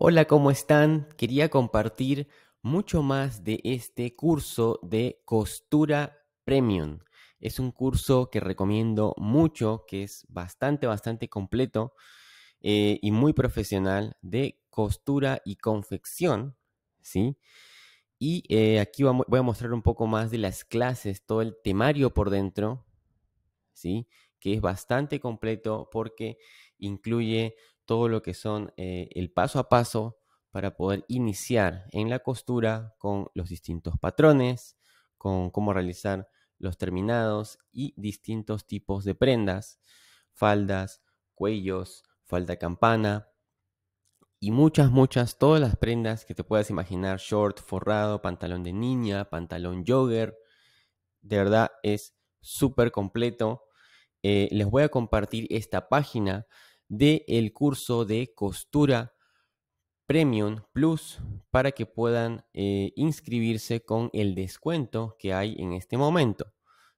Hola, ¿cómo están? Quería compartir mucho más de este curso de costura premium. Es un curso que recomiendo mucho, que es bastante, bastante completo eh, y muy profesional de costura y confección, ¿sí? Y eh, aquí voy a mostrar un poco más de las clases, todo el temario por dentro, ¿sí? Que es bastante completo porque incluye todo lo que son eh, el paso a paso para poder iniciar en la costura con los distintos patrones, con cómo realizar los terminados y distintos tipos de prendas, faldas, cuellos, falda campana y muchas, muchas, todas las prendas que te puedas imaginar, short, forrado, pantalón de niña, pantalón jogger, de verdad es súper completo. Eh, les voy a compartir esta página del el curso de costura Premium Plus para que puedan eh, inscribirse con el descuento que hay en este momento.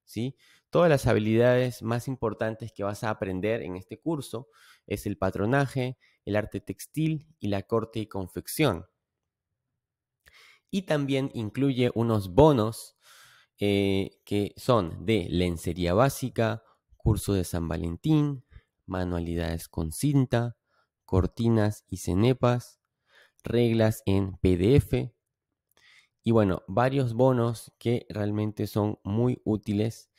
¿sí? Todas las habilidades más importantes que vas a aprender en este curso es el patronaje, el arte textil y la corte y confección. Y también incluye unos bonos eh, que son de lencería básica, curso de San Valentín, manualidades con cinta, cortinas y cenepas, reglas en PDF y bueno, varios bonos que realmente son muy útiles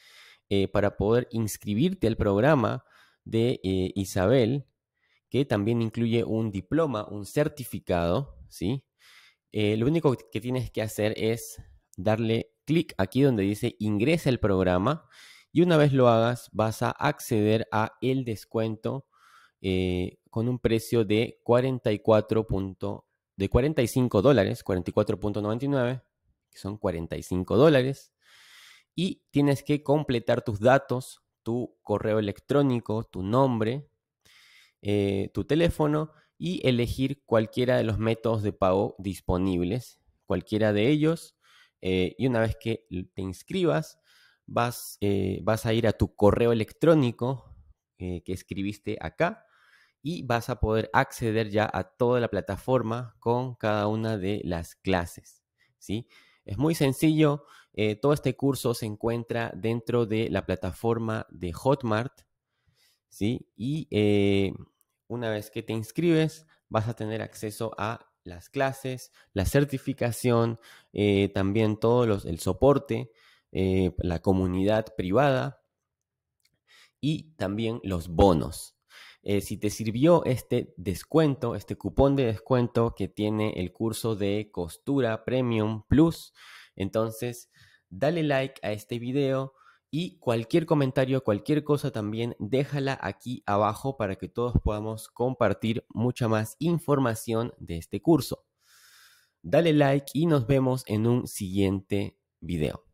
eh, para poder inscribirte al programa de eh, Isabel, que también incluye un diploma, un certificado, ¿sí? Eh, lo único que tienes que hacer es darle clic aquí donde dice ingresa el programa y una vez lo hagas, vas a acceder a el descuento eh, con un precio de 44 de 45 dólares, 44.99, que son 45 dólares. Y tienes que completar tus datos, tu correo electrónico, tu nombre, eh, tu teléfono y elegir cualquiera de los métodos de pago disponibles, cualquiera de ellos. Eh, y una vez que te inscribas, vas, eh, vas a ir a tu correo electrónico eh, que escribiste acá y vas a poder acceder ya a toda la plataforma con cada una de las clases. ¿sí? Es muy sencillo, eh, todo este curso se encuentra dentro de la plataforma de Hotmart. Y una vez que te inscribes, vas a tener acceso a las clases, la certificación, también todo el soporte eh, la comunidad privada y también los bonos. Eh, si te sirvió este descuento, este cupón de descuento que tiene el curso de costura Premium Plus, entonces dale like a este video y cualquier comentario, cualquier cosa también déjala aquí abajo para que todos podamos compartir mucha más información de este curso. Dale like y nos vemos en un siguiente video.